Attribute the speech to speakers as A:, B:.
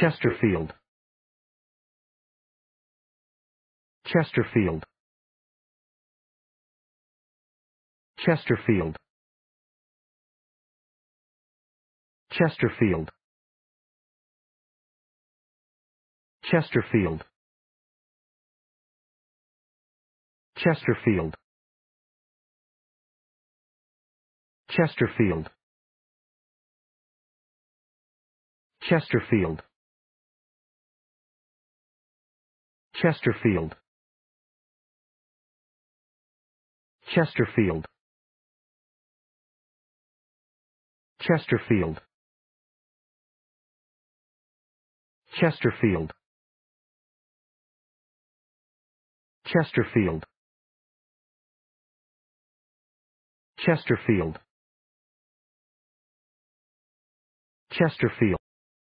A: Chesterfield Chesterfield Chesterfield Chesterfield Chesterfield Chesterfield Chesterfield Chesterfield Chesterfield Chesterfield Chesterfield Chesterfield Chesterfield Chesterfield Chesterfield